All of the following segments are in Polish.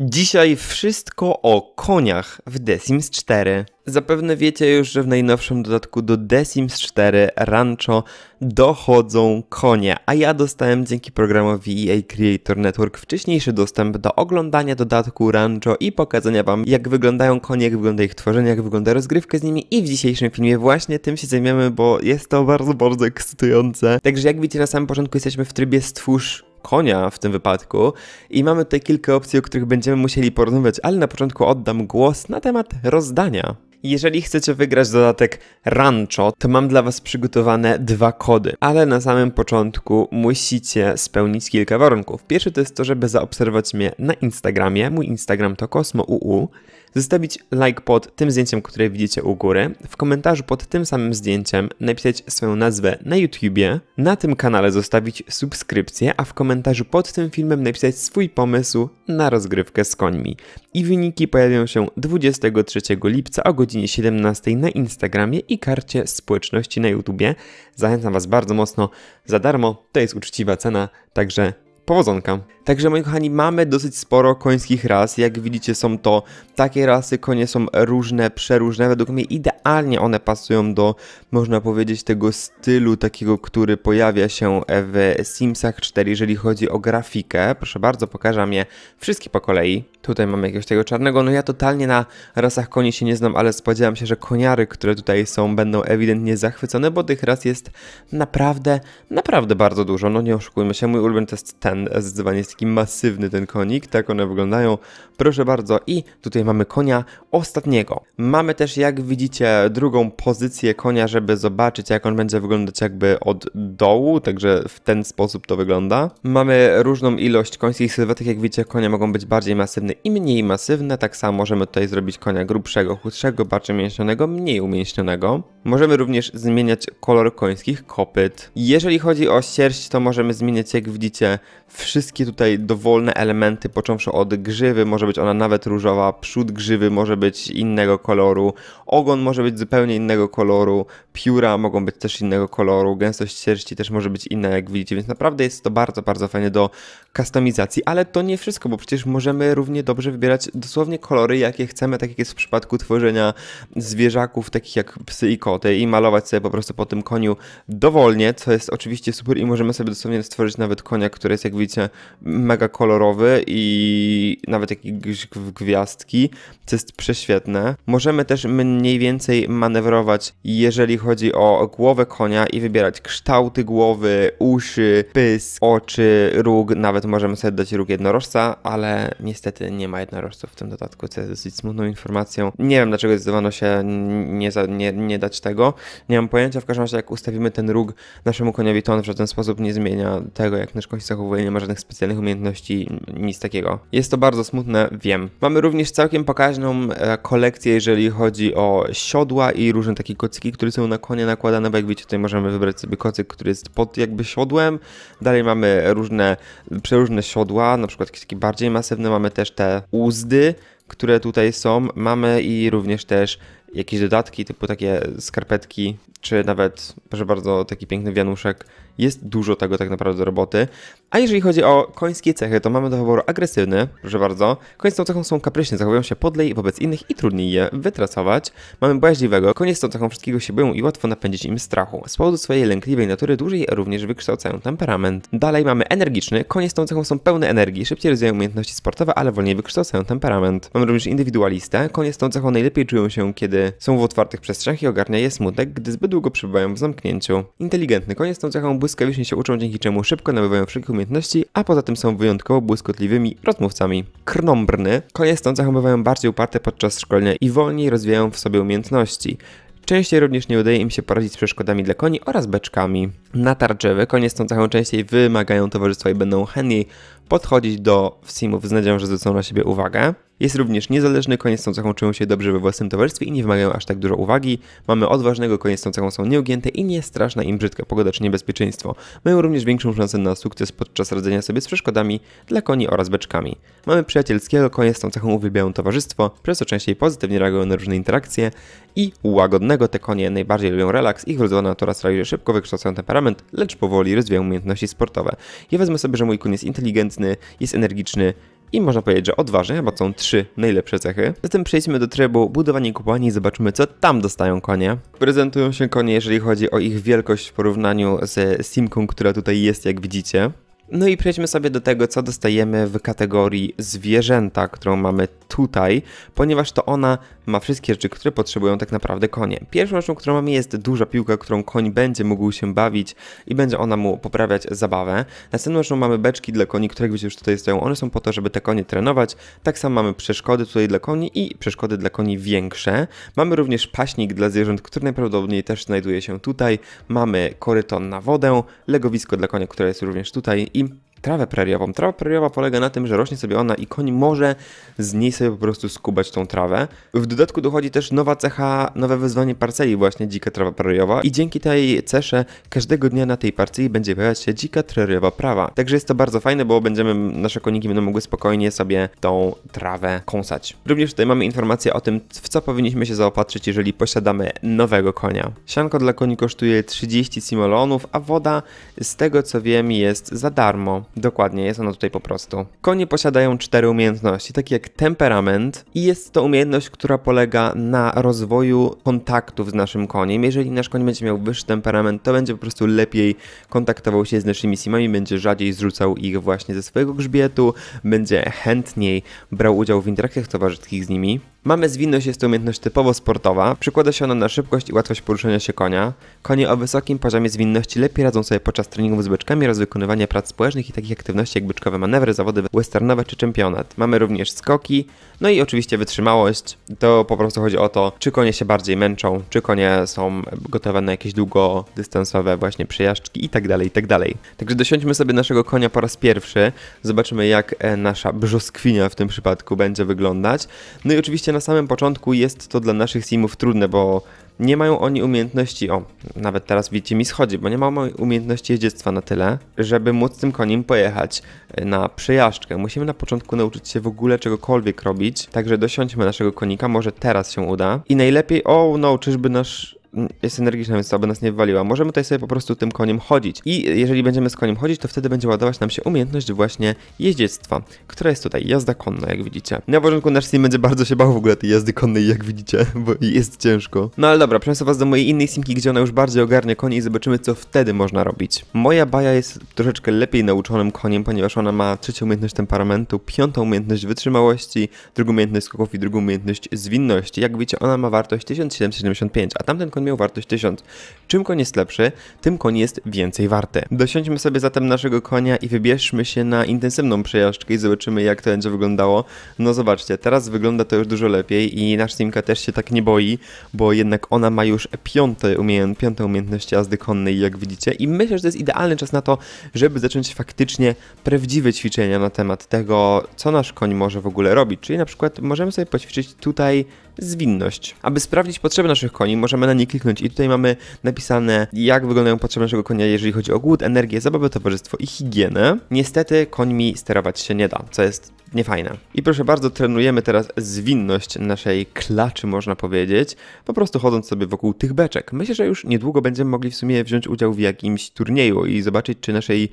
Dzisiaj wszystko o koniach w The Sims 4. Zapewne wiecie już, że w najnowszym dodatku do The Sims 4 Rancho dochodzą konie, a ja dostałem dzięki programowi EA Creator Network wcześniejszy dostęp do oglądania dodatku Rancho i pokazania wam jak wyglądają konie, jak wygląda ich tworzenie, jak wygląda rozgrywka z nimi i w dzisiejszym filmie właśnie tym się zajmiemy, bo jest to bardzo, bardzo ekscytujące. Także jak widzicie na samym początku jesteśmy w trybie stwórz konia w tym wypadku. I mamy tutaj kilka opcji, o których będziemy musieli porozmawiać, ale na początku oddam głos na temat rozdania. Jeżeli chcecie wygrać dodatek Rancho, to mam dla Was przygotowane dwa kody, ale na samym początku musicie spełnić kilka warunków. Pierwszy to jest to, żeby zaobserwować mnie na Instagramie. Mój Instagram to kosmouu zostawić like pod tym zdjęciem, które widzicie u góry, w komentarzu pod tym samym zdjęciem napisać swoją nazwę na YouTubie, na tym kanale zostawić subskrypcję, a w komentarzu pod tym filmem napisać swój pomysł na rozgrywkę z końmi. I wyniki pojawią się 23 lipca o godzinie 17 na Instagramie i karcie społeczności na YouTubie. Zachęcam Was bardzo mocno za darmo, to jest uczciwa cena, także Powodzonka. Także moi kochani, mamy dosyć sporo końskich ras. Jak widzicie są to takie rasy, konie są różne, przeróżne. Według mnie idealnie one pasują do, można powiedzieć, tego stylu takiego, który pojawia się w Simsach 4, jeżeli chodzi o grafikę. Proszę bardzo, pokażę je wszystkie po kolei. Tutaj mamy jakiegoś tego czarnego. No ja totalnie na rasach koni się nie znam, ale spodziewam się, że koniary, które tutaj są, będą ewidentnie zachwycone, bo tych ras jest naprawdę, naprawdę bardzo dużo. No nie oszukujmy się, mój ulubiony to jest ten stan zdecydowanie jest taki masywny ten konik, tak one wyglądają. Proszę bardzo i tutaj mamy konia ostatniego. Mamy też jak widzicie drugą pozycję konia, żeby zobaczyć jak on będzie wyglądać jakby od dołu, także w ten sposób to wygląda. Mamy różną ilość końskich sylwetek, jak widzicie konie mogą być bardziej masywne i mniej masywne, tak samo możemy tutaj zrobić konia grubszego, chudszego, bardziej umięśnionego, mniej umięśnionego. Możemy również zmieniać kolor końskich kopyt. Jeżeli chodzi o sierść, to możemy zmieniać, jak widzicie, wszystkie tutaj dowolne elementy, począwszy od grzywy, może być ona nawet różowa, przód grzywy może być innego koloru, ogon może być zupełnie innego koloru, pióra mogą być też innego koloru, gęstość sierści też może być inna, jak widzicie, więc naprawdę jest to bardzo, bardzo fajnie do kustomizacji, ale to nie wszystko, bo przecież możemy równie dobrze wybierać dosłownie kolory, jakie chcemy, tak jak jest w przypadku tworzenia zwierzaków, takich jak psy i koty i malować sobie po prostu po tym koniu dowolnie, co jest oczywiście super i możemy sobie dosłownie stworzyć nawet konia, który jest jak widzicie mega kolorowy i nawet jakieś gwiazdki, co jest prześwietne. Możemy też mniej więcej manewrować, jeżeli chodzi o głowę konia i wybierać kształty głowy, uszy, pys, oczy, róg, nawet możemy sobie dać róg jednorożca, ale niestety nie ma jednorożców w tym dodatku, co jest dosyć smutną informacją. Nie wiem dlaczego zdecydowano się nie, za, nie, nie dać tak tego. Nie mam pojęcia, w każdym razie jak ustawimy ten róg naszemu koniowi, to on w żaden sposób nie zmienia tego, jak nasz koń się zachowuje, nie ma żadnych specjalnych umiejętności, nic takiego. Jest to bardzo smutne, wiem. Mamy również całkiem pokaźną e, kolekcję, jeżeli chodzi o siodła i różne takie kocyki, które są na konie nakładane, bo jak wiecie, tutaj możemy wybrać sobie kocyk, który jest pod jakby siodłem. Dalej mamy różne, przeróżne siodła, na przykład jakieś takie bardziej masywne, mamy też te uzdy, które tutaj są, mamy i również też jakieś dodatki typu takie skarpetki, czy nawet, proszę bardzo, taki piękny wianuszek jest dużo tego tak naprawdę do roboty. A jeżeli chodzi o końskie cechy, to mamy do wyboru agresywny, proszę bardzo. Końską cechą są kapryśne, zachowują się podlej wobec innych i trudniej je wytrasować. Mamy bojaźliwego, konie z tą cechą wszystkiego się boją i łatwo napędzić im strachu. Z powodu swojej lękliwej natury dłużej również wykształcają temperament. Dalej mamy energiczny, konie z tą cechą są pełne energii, szybciej rozwijają umiejętności sportowe, ale wolniej wykształcają temperament. Mamy również indywidualistę, konie z tą cechą najlepiej czują się, kiedy są w otwartych przestrzeniach i ogarnia je smutek, gdy zbyt długo przebywają w zamknięciu. Inteligentny, konie z tą cechą błyskawicznie się uczą, dzięki czemu szybko nabywają wszelkich umiejętności, a poza tym są wyjątkowo błyskotliwymi rozmówcami. Krnombrny konie stąd zachowywają bardziej uparte podczas szkolenia i wolniej rozwijają w sobie umiejętności. Częściej również nie udaje im się poradzić z przeszkodami dla koni oraz beczkami. Natarczywy konie stąd cechą częściej wymagają towarzystwa i będą chętniej podchodzić do simów z nadzieją, że zwrócą na siebie uwagę. Jest również niezależny, konie z tą cechą się dobrze we własnym towarzystwie i nie wymagają aż tak dużo uwagi. Mamy odważnego, konie z tą cechą są nieugięte i nie straszna im brzydka pogoda czy niebezpieczeństwo. Mają również większą szansę na sukces podczas radzenia sobie z przeszkodami dla koni oraz beczkami. Mamy przyjacielskiego, konie z tą cechą uwielbiają towarzystwo, przez co częściej pozytywnie reagują na różne interakcje i łagodnego te konie najbardziej lubią relaks, ich wrodzona natura sprawia, że szybko wykształcają temperament, lecz powoli rozwijają umiejętności sportowe. Ja wezmę sobie, że mój kon jest inteligentny, jest energiczny, i można powiedzieć, że odważnie, bo są trzy najlepsze cechy. Zatem przejdźmy do trybu budowanie kopalni i zobaczmy, co tam dostają konie. Prezentują się konie, jeżeli chodzi o ich wielkość w porównaniu z simką, która tutaj jest, jak widzicie. No i przejdźmy sobie do tego, co dostajemy w kategorii zwierzęta, którą mamy tutaj, ponieważ to ona ma wszystkie rzeczy, które potrzebują tak naprawdę konie. Pierwszą rzeczą, którą mamy jest duża piłka, którą koń będzie mógł się bawić i będzie ona mu poprawiać zabawę. Następną rzeczą mamy beczki dla koni, które gdzieś już tutaj stoją. One są po to, żeby te konie trenować. Tak samo mamy przeszkody tutaj dla koni i przeszkody dla koni większe. Mamy również paśnik dla zwierząt, który najprawdopodobniej też znajduje się tutaj. Mamy koryton na wodę, legowisko dla konia, które jest również tutaj im trawę preriową. Trawa preriowa polega na tym, że rośnie sobie ona i koń może z niej sobie po prostu skubać tą trawę. W dodatku dochodzi też nowa cecha, nowe wyzwanie parceli, właśnie dzika trawa preriowa i dzięki tej cesze każdego dnia na tej parceli będzie pojawiać się dzika preriowa prawa. Także jest to bardzo fajne, bo będziemy, nasze koniki będą mogły spokojnie sobie tą trawę kąsać. Również tutaj mamy informację o tym, w co powinniśmy się zaopatrzyć, jeżeli posiadamy nowego konia. Sianko dla koni kosztuje 30 simolonów, a woda z tego co wiem jest za darmo. Dokładnie, jest ono tutaj po prostu. Konie posiadają cztery umiejętności, takie jak temperament i jest to umiejętność, która polega na rozwoju kontaktów z naszym koniem. Jeżeli nasz koń będzie miał wyższy temperament, to będzie po prostu lepiej kontaktował się z naszymi simami, będzie rzadziej zrzucał ich właśnie ze swojego grzbietu, będzie chętniej brał udział w interakcjach towarzyskich z nimi. Mamy zwinność jest to umiejętność typowo sportowa, przykłada się ona na szybkość i łatwość poruszania się konia. Konie o wysokim poziomie zwinności lepiej radzą sobie podczas treningów z byczkami oraz wykonywania prac społecznych i takich aktywności jak byczkowe manewry, zawody westernowe czy czempionat. Mamy również skoki, no i oczywiście wytrzymałość. To po prostu chodzi o to, czy konie się bardziej męczą, czy konie są gotowe na jakieś długodystansowe właśnie przejażdżki itd., tak itd. Tak Także dosiądźmy sobie naszego konia po raz pierwszy, zobaczymy jak e, nasza brzoskwinia w tym przypadku będzie wyglądać. No i oczywiście oczywiście na samym początku jest to dla naszych simów trudne, bo nie mają oni umiejętności, o, nawet teraz widzicie mi schodzi, bo nie mają umiejętności jeździectwa na tyle, żeby móc tym koniem pojechać e, na przejażdżkę. Musimy na początku nauczyć się w ogóle czegokolwiek robić, także dosiądźmy naszego konika, może teraz się uda. I najlepiej, o no, czyżby nasz jest energiczna, więc to aby nas nie wywaliła. Możemy tutaj sobie po prostu tym koniem chodzić. I jeżeli będziemy z koniem chodzić, to wtedy będzie ładować nam się umiejętność właśnie jeździectwa, która jest tutaj jazda konna, jak widzicie. Na początku nasz sim będzie bardzo się bał w ogóle tej jazdy konnej, jak widzicie, bo jest ciężko. No ale dobra, przeniosę was do mojej innej simki, gdzie ona już bardziej ogarnie konie i zobaczymy, co wtedy można robić. Moja baja jest troszeczkę lepiej nauczonym koniem, ponieważ ona ma trzecią umiejętność temperamentu, piątą umiejętność wytrzymałości, drugą umiejętność skoków i drugą umiejętność zwinności. Jak widzicie, ona ma wartość 1775, a tamten koń miał wartość 1000. Czym koń jest lepszy, tym koń jest więcej warty. Dosiądźmy sobie zatem naszego konia i wybierzmy się na intensywną przejażdżkę i zobaczymy jak to będzie wyglądało. No zobaczcie, teraz wygląda to już dużo lepiej i nasz Simka też się tak nie boi, bo jednak ona ma już piąte, umieję, piąte umiejętności jazdy konnej, jak widzicie. I myślę, że to jest idealny czas na to, żeby zacząć faktycznie prawdziwe ćwiczenia na temat tego, co nasz koń może w ogóle robić. Czyli na przykład możemy sobie poćwiczyć tutaj zwinność. Aby sprawdzić potrzeby naszych koni, możemy na nie kliknąć i tutaj mamy napisane, jak wyglądają potrzeby naszego konia, jeżeli chodzi o głód, energię, zabawę, towarzystwo i higienę. Niestety końmi sterować się nie da, co jest niefajne. I proszę bardzo, trenujemy teraz zwinność naszej klaczy, można powiedzieć, po prostu chodząc sobie wokół tych beczek. Myślę, że już niedługo będziemy mogli w sumie wziąć udział w jakimś turnieju i zobaczyć, czy naszej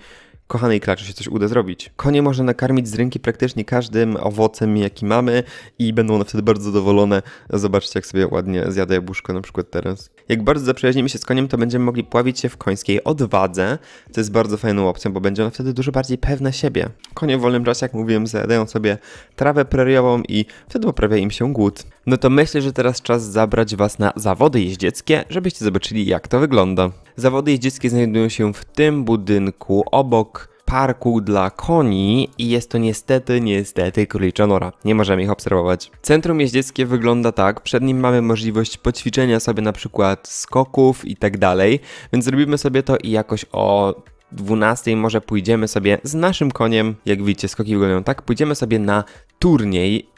kochanej klaczy się coś uda zrobić. Konie można nakarmić z rynki praktycznie każdym owocem, jaki mamy i będą one wtedy bardzo zadowolone. Zobaczcie, jak sobie ładnie zjada jabłuszko na przykład teraz. Jak bardzo zaprzyjaźnimy się z koniem, to będziemy mogli pławić się w końskiej odwadze, To jest bardzo fajną opcją, bo będzie ona wtedy dużo bardziej pewna siebie. Konie w wolnym czasie, jak mówiłem, zjadają sobie trawę preriową i wtedy poprawia im się głód no to myślę, że teraz czas zabrać Was na zawody jeździeckie, żebyście zobaczyli jak to wygląda. Zawody jeździeckie znajdują się w tym budynku obok parku dla koni i jest to niestety, niestety królicza nora. Nie możemy ich obserwować. Centrum jeździeckie wygląda tak, przed nim mamy możliwość poćwiczenia sobie na przykład skoków i tak dalej, więc zrobimy sobie to i jakoś o 12 może pójdziemy sobie z naszym koniem, jak widzicie skoki wyglądają tak, pójdziemy sobie na turniej,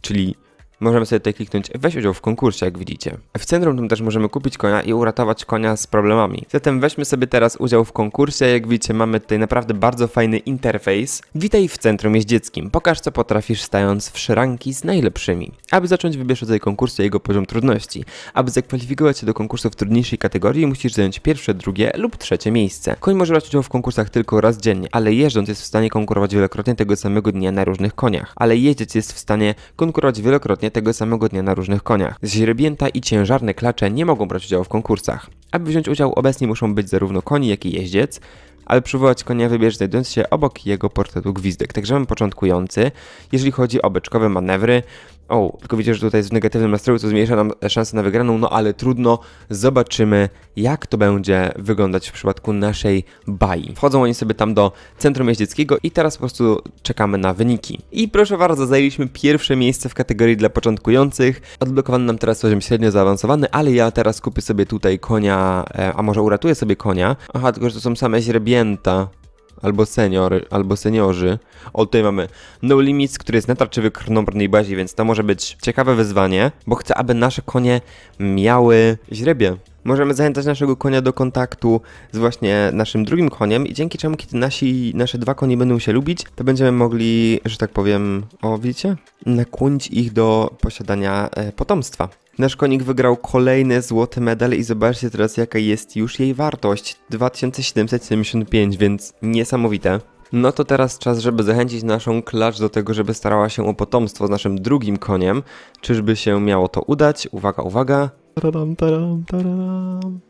czyli Możemy sobie tutaj kliknąć weź udział w konkursie, jak widzicie. W centrum tam też możemy kupić konia i uratować konia z problemami. Zatem weźmy sobie teraz udział w konkursie, jak widzicie mamy tutaj naprawdę bardzo fajny interfejs. Witaj w centrum jeździeckim, pokaż co potrafisz stając w szranki z najlepszymi. Aby zacząć wybierz rodzaj konkursu i jego poziom trudności. Aby zakwalifikować się do konkursu w trudniejszej kategorii musisz zająć pierwsze, drugie lub trzecie miejsce. Koń może brać udział w konkursach tylko raz dziennie, ale jeżdżąc jest w stanie konkurować wielokrotnie tego samego dnia na różnych koniach. Ale jeździec jest w stanie konkurować wielokrotnie tego samego dnia na różnych koniach. Źrebięta i ciężarne klacze nie mogą brać udziału w konkursach. Aby wziąć udział obecnie muszą być zarówno koni, jak i jeździec, aby przywołać konia wybierz znajdując się obok jego portretu gwizdek. Także mamy początkujący, jeżeli chodzi o beczkowe manewry, o, tylko wiecie, że tutaj jest w negatywnym nastroju, co zmniejsza nam szansę na wygraną, no ale trudno. Zobaczymy, jak to będzie wyglądać w przypadku naszej bai. Wchodzą oni sobie tam do centrum jeździeckiego i teraz po prostu czekamy na wyniki. I proszę bardzo, zajęliśmy pierwsze miejsce w kategorii dla początkujących. Odblokowany nam teraz poziom średnio zaawansowany, ale ja teraz kupię sobie tutaj konia, e, a może uratuję sobie konia. Aha, tylko że to są same źrebięta albo senior, albo seniorzy. O, tutaj mamy No Limits, który jest natarczywy krnobrnej bazie, więc to może być ciekawe wyzwanie, bo chcę, aby nasze konie miały źrebie. Możemy zachęcać naszego konia do kontaktu z właśnie naszym drugim koniem i dzięki czemu, kiedy nasi, nasze dwa konie będą się lubić, to będziemy mogli, że tak powiem, o widzicie? Nakłonić ich do posiadania e, potomstwa. Nasz konik wygrał kolejny złoty medal i zobaczcie teraz jaka jest już jej wartość. 2775, więc niesamowite. No to teraz czas, żeby zachęcić naszą klacz do tego, żeby starała się o potomstwo z naszym drugim koniem. Czyżby się miało to udać? Uwaga, uwaga.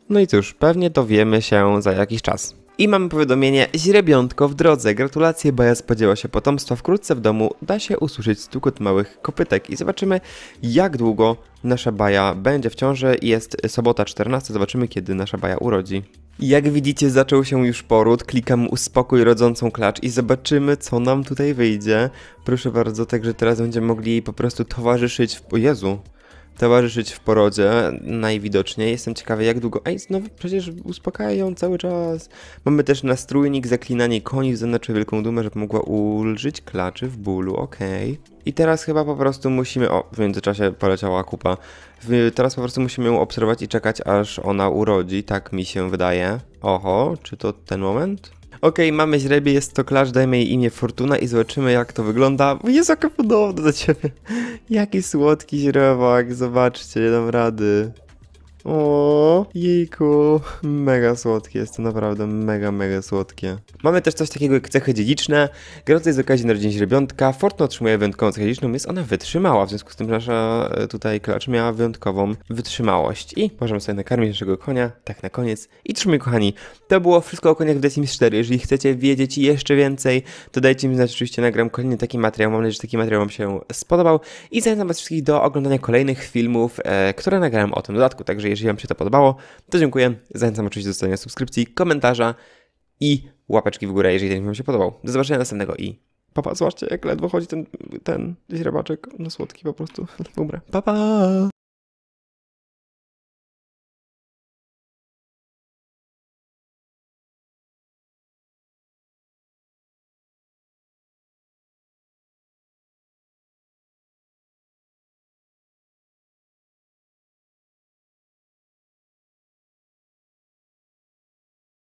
No i cóż, pewnie dowiemy się za jakiś czas. I mamy powiadomienie, źrebiątko w drodze, gratulacje, Baja spodziewa się potomstwa, wkrótce w domu da się usłyszeć stukot małych kopytek i zobaczymy jak długo nasza Baja będzie w ciąży, jest sobota 14, zobaczymy kiedy nasza Baja urodzi. Jak widzicie zaczął się już poród, klikam uspokój rodzącą klacz i zobaczymy co nam tutaj wyjdzie. Proszę bardzo, także teraz będziemy mogli po prostu towarzyszyć w... O Jezu, towarzyszyć w porodzie, najwidoczniej. Jestem ciekawy, jak długo. Ej, znowu przecież uspokaja ją cały czas. Mamy też nastrójnik, zaklinanie koni, zaznaczy wielką dumę, żeby mogła ulżyć klaczy w bólu, okej. Okay. I teraz chyba po prostu musimy... O, w międzyczasie poleciała kupa. Teraz po prostu musimy ją obserwować i czekać, aż ona urodzi, tak mi się wydaje. Oho, czy to ten moment? Okej, okay, mamy źrebie, jest to klasz, dajmy jej imię Fortuna i zobaczymy jak to wygląda. Jest jaka podobna do ciebie. Jaki słodki źrebak, zobaczcie, nie dam rady. O, jejku. Mega słodkie, jest to naprawdę mega, mega słodkie. Mamy też coś takiego jak cechy dziedziczne. Gra jest z okazji narodzin źrebiątka. Fortno otrzymuje wyjątkową cechę dziedziczną, jest ona wytrzymała, w związku z tym nasza e, tutaj klacz miała wyjątkową wytrzymałość. I możemy sobie nakarmić naszego konia, tak na koniec. I trzymaj kochani, to było wszystko o koniach w The Sims 4. Jeżeli chcecie wiedzieć jeszcze więcej, to dajcie mi znać, oczywiście nagram kolejny taki materiał. Mam nadzieję, że taki materiał wam się spodobał. I zachęcam was wszystkich do oglądania kolejnych filmów, e, które nagrałem o tym dodatku. Także jeżeli Wam się to podobało, to dziękuję. Zachęcam oczywiście do zostawienia subskrypcji, komentarza i łapeczki w górę, jeżeli ten film się podobał. Do zobaczenia następnego i pa, pa. Zobaczcie, jak ledwo chodzi ten, ten źrebaczek. No słodki po prostu. Dobra. Pa, pa.